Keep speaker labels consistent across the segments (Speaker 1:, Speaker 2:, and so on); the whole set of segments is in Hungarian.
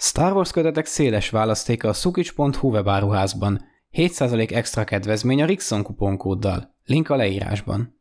Speaker 1: Star Wars kötetek széles választéka a szukics.hu webáruházban. 7% extra kedvezmény a Rixon kuponkóddal. Link a leírásban.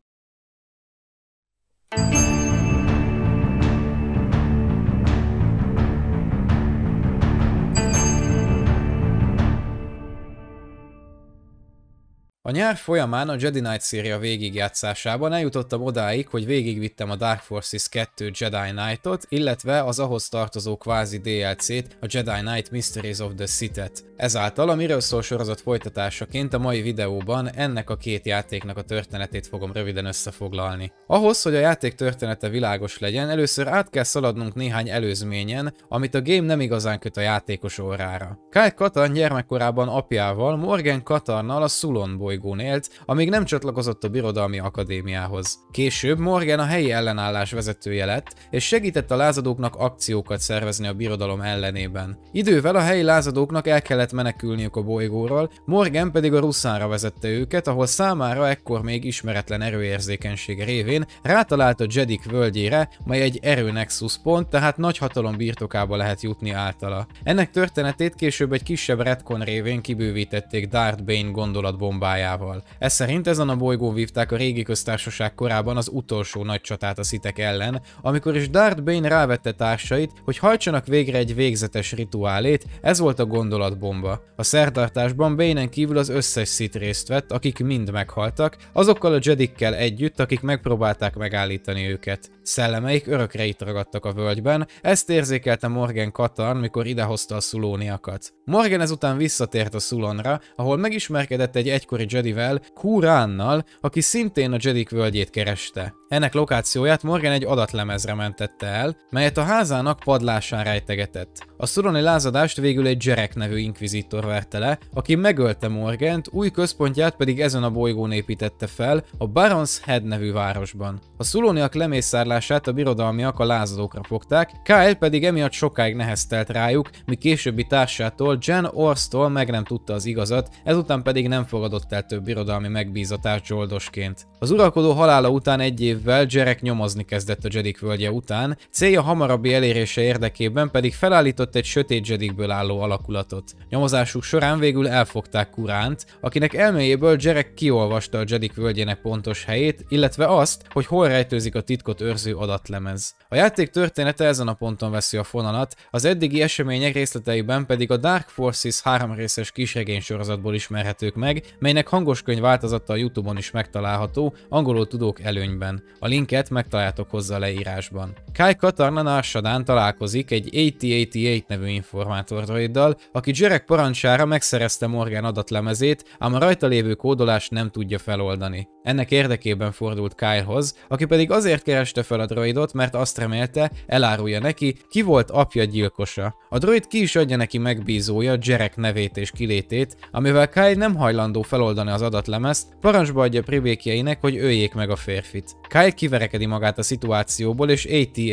Speaker 1: A nyár folyamán a Jedi Knight széria végigjátszásában eljutottam odáig, hogy végigvittem a Dark Forces 2 Jedi Knight-ot, illetve az ahhoz tartozó kvázi DLC-t, a Jedi Knight Mysteries of the Sith-et. Ezáltal a miről szól sorozat folytatásaként a mai videóban ennek a két játéknak a történetét fogom röviden összefoglalni. Ahhoz, hogy a játék története világos legyen, először át kell szaladnunk néhány előzményen, amit a game nem igazán köt a játékos órára. Kyle Katarn gyermekkorában apjával, Morgan Katarnal a Szulon bolygón élt, amíg nem csatlakozott a Birodalmi Akadémiához. Később Morgan a helyi ellenállás vezetője lett, és segített a lázadóknak akciókat szervezni a birodalom ellenében. Idővel a helyi lázadóknak el kellett menekülniük a bolygóról, Morgan pedig a Ruszánra vezette őket, ahol számára ekkor még ismeretlen erőérzékenysége révén rátalált a Jedik völgyére, mely egy erőnexus pont, tehát nagy hatalom birtokába lehet jutni általa. Ennek történetét később egy kisebb retcon révén kibővítették Darth Bane gondolatbombájával hajával. Ez szerint ezen a bolygón vívták a régi köztársaság korában az utolsó nagy csatát a szitek ellen, amikor is Darth Bane rávette társait, hogy hajtsanak végre egy végzetes rituálét, ez volt a gondolatbomba. A szertartásban bane kívül az összes szit részt vett, akik mind meghaltak, azokkal a Jedikkel együtt, akik megpróbálták megállítani őket. Szellemeik örökre itt ragadtak a völgyben, ezt érzékelte Morgan Katarn, mikor idehozta a szulóniakat. Morgan ezután visszatért a Szulonra, ahol megismerkedett egy egykori Jedivel, Kuránnal, aki szintén a Jedik völgyét kereste. Ennek lokációját Morgan egy adatlemezre mentette el, melyet a házának padlásán rejtegetett. A szuroni lázadást végül egy Jerek nevű inkvizitor verte le, aki megölte Morgant, új központját pedig ezen a bolygón építette fel, a Barons Head nevű városban. A szuloniak lemészárlását a birodalmiak a lázadókra fogták, Kyle pedig emiatt sokáig neheztelt rájuk, míg későbbi társától, Jen Orstól meg nem tudta az igazat, ezután pedig nem fogadott el vezető birodalmi megbízatás zsoldosként. Az uralkodó halála után egy évvel Jerek nyomozni kezdett a Jedik völgye után, célja hamarabbi elérése érdekében pedig felállított egy sötét Jedikből álló alakulatot. Nyomozásuk során végül elfogták Kuránt, akinek elméjéből Jerek kiolvasta a Jedik völgyének pontos helyét, illetve azt, hogy hol rejtőzik a titkot őrző adatlemez. A játék története ezen a ponton veszi a fonalat, az eddigi események részleteiben pedig a Dark Forces kisregény kisregénysorozatból ismerhetők meg, melynek könyv változata a Youtube-on is megtalálható, angolul tudók előnyben. A linket megtaláltok hozzá a leírásban. Kai Katarna Narsadán találkozik egy AT-88 nevű informátordroiddal, aki Jerek parancsára megszerezte Morgan adatlemezét, ám a rajta lévő kódolást nem tudja feloldani. Ennek érdekében fordult Kylehoz, aki pedig azért kereste fel a droidot, mert azt remélte, elárulja neki, ki volt apja gyilkosa. A droid ki is adja neki megbízója Jerek nevét és kilétét, amivel Kyle nem hajlandó feloldani az adatlemezt, parancsba adja privékjeinek, hogy öljék meg a férfit. Kyle kiverekedi magát a szituációból és AT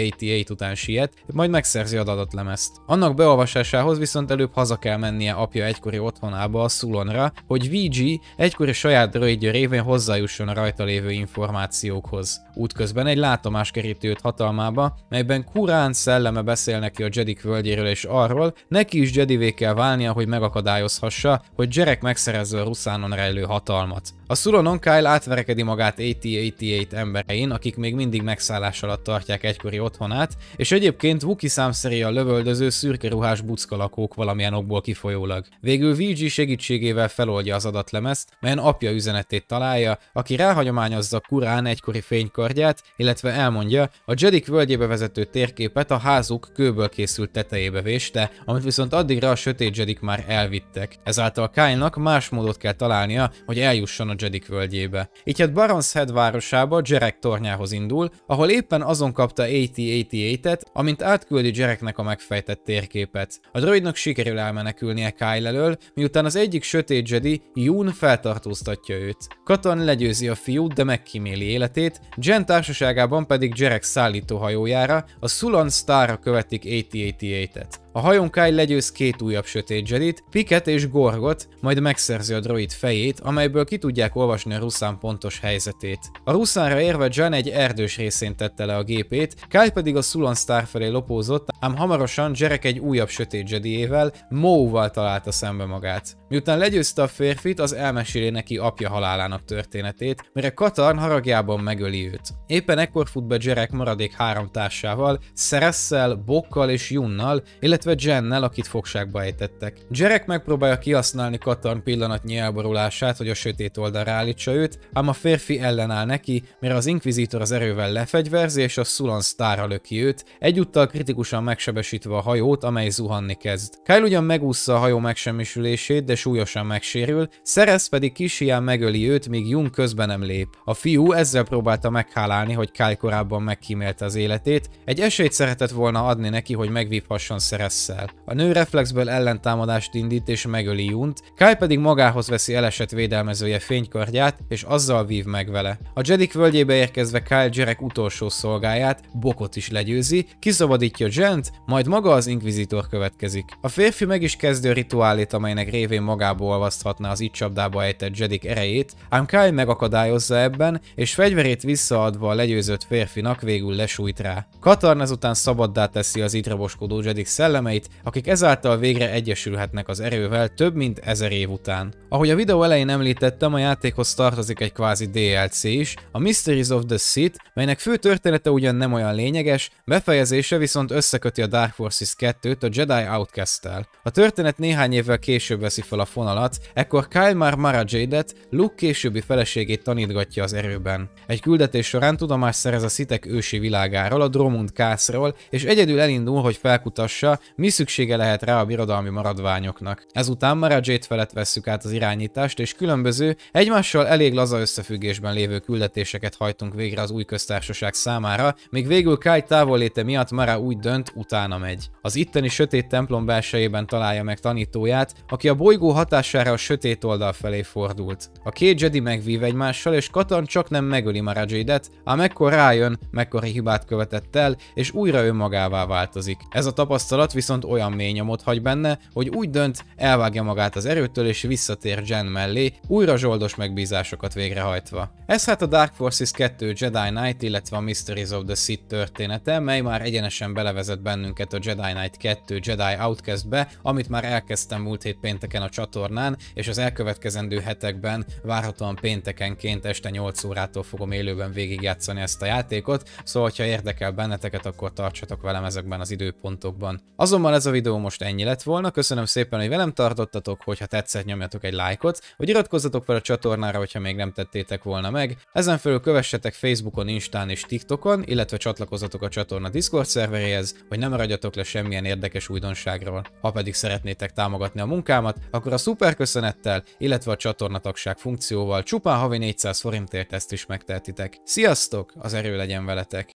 Speaker 1: után siet, majd megszerzi a adatlemezt. Annak beolvasásához viszont előbb haza kell mennie apja egykori otthonába a Szulonra, hogy VG egykori saját droidja révén hozzájusson a rajta lévő információkhoz. Útközben egy látomás kerítő hatalmába, melyben Kurán szelleme beszél neki a Jedik völgyéről és arról, neki is Jedivé kell válnia, hogy megakadályozhassa, hogy Jerek megszerezze a Ruszánon rejlő hatalmat. A Suronon Kyle átverekedi magát AT-88 emberein, akik még mindig megszállás alatt tartják egykori otthonát, és egyébként Wookie a lövöldöző szürke ruhás buckalakók valamilyen okból kifolyólag. Végül VG segítségével feloldja az adatlemezt, melyen apja üzenetét találja, aki ráhagyományozza Kurán egykori fénykardját, illetve elmondja, a Jedik völgyébe vezető térképet a házuk kőből készült tetejébe véste, amit viszont addigra a sötét Jedik már elvittek. Ezáltal Kyle-nak más módot kell találnia, hogy eljusson a Jedik völgyébe. Így hát Barons Head városába Jerek tornyához indul, ahol éppen azon kapta AT-88-et, amint átküldi Jereknek a megfejtett térképet. A droidnak sikerül elmenekülnie Kyle elől, miután az egyik sötét Jedi, Yoon feltartóztatja őt. Katon legyőzi a fiút, de megkíméli életét, Jen társaságában pedig Jerek szállítóhajójára, a Sulan Starra követik AT-88-et. A hajón Kyle legyőz két újabb sötét Jedit, Piket és Gorgot, majd megszerzi a droid fejét, amelyből ki tudják olvasni a Ruszán pontos helyzetét. A Ruszánra érve Jan egy erdős részén tette le a gépét, Kyle pedig a Sulan Star felé lopózott, ám hamarosan Jerek egy újabb sötét Jediével, Moe-val találta szembe magát. Miután legyőzte a férfit, az elmeséli neki apja halálának történetét, mire Katarn haragjában megöli őt. Éppen ekkor fut be Jerek maradék három társával, Szeresszel, Bokkal és Junnal, illetve Jennel, akit fogságba ejtettek. Jerek megpróbálja kihasználni Katarn pillanatnyi elborulását, hogy a sötét oldalra állítsa őt, ám a férfi ellenáll neki, mire az Inquisitor az erővel lefegyverzi és a Sulan sztára löki őt, egyúttal kritikusan megsebesítve a hajót, amely zuhanni kezd. Kyle ugyan megúszza a hajó megsemmisülését, de súlyosan megsérül, Szerez pedig kis hián megöli őt, míg Jung közben nem lép. A fiú ezzel próbálta meghálálni, hogy Kyle korábban megkímélte az életét, egy esélyt szeretett volna adni neki, hogy megvívhasson Szeresszel. A nő reflexből ellentámadást indít és megöli Junt, Kyle pedig magához veszi elesett védelmezője fénykardját, és azzal vív meg vele. A Jedik völgyébe érkezve Kyle Jerek utolsó szolgáját, Bokot is legyőzi, kiszabadítja Jent, majd maga az Inquisitor következik. A férfi meg is kezdő a rituálét, amelynek révén magába olvaszthatná az itt csapdába ejtett Jedik erejét, ám Kai megakadályozza ebben, és fegyverét visszaadva a legyőzött férfinak végül lesújt rá. Katarn ezután szabaddá teszi az itt raboskodó Jedik szellemeit, akik ezáltal végre egyesülhetnek az erővel több mint ezer év után. Ahogy a videó elején említettem, a játékhoz tartozik egy kvázi DLC is, a Mysteries of the Sith, melynek fő története ugyan nem olyan lényeges, befejezése viszont összeköti a Dark Forces 2-t a Jedi Outcast-tel. A történet néhány évvel később veszi fel fel a fonalat, ekkor Kyle már Mara Jade-et, Luke későbbi feleségét tanítgatja az erőben. Egy küldetés során tudomást szerez a szitek ősi világáról, a Dromund Kászról, és egyedül elindul, hogy felkutassa, mi szüksége lehet rá a birodalmi maradványoknak. Ezután Mara Jade felett vesszük át az irányítást, és különböző, egymással elég laza összefüggésben lévő küldetéseket hajtunk végre az új köztársaság számára, míg végül Kyle távolléte miatt Mara úgy dönt, utána megy. Az itteni sötét templom belsejében találja meg tanítóját, aki a bolygó bolygó hatására a sötét oldal felé fordult. A két Jedi megvív egymással, és Katan csak nem megöli Marajaidet, ám ekkor rájön, mekkora hibát követett el, és újra önmagává változik. Ez a tapasztalat viszont olyan mély nyomot hagy benne, hogy úgy dönt, elvágja magát az erőtől és visszatér Jen mellé, újra zsoldos megbízásokat végrehajtva. Ez hát a Dark Forces 2 Jedi Knight, illetve a Mysteries of the Sith története, mely már egyenesen belevezet bennünket a Jedi Knight 2 Jedi Outcast-be, amit már elkezdtem múlt hét pénteken a csatornán, és az elkövetkezendő hetekben várhatóan péntekenként este 8 órától fogom élőben végigjátszani ezt a játékot, szóval ha érdekel benneteket, akkor tartsatok velem ezekben az időpontokban. Azonban ez a videó most ennyi lett volna, köszönöm szépen, hogy velem tartottatok, hogyha tetszett nyomjatok egy lájkot, vagy iratkozzatok fel a csatornára, hogyha még nem tettétek volna meg. Ezen felül kövessetek Facebookon, Instán és TikTokon, illetve csatlakozzatok a csatorna Discord szerveréhez, hogy nem maradjatok le semmilyen érdekes újdonságról. Ha pedig szeretnétek támogatni a munkámat, akkor akkor a szuper köszönettel, illetve a csatornatagság funkcióval csupán havi 400 forintért ezt is megtehetitek. Sziasztok, az erő legyen veletek!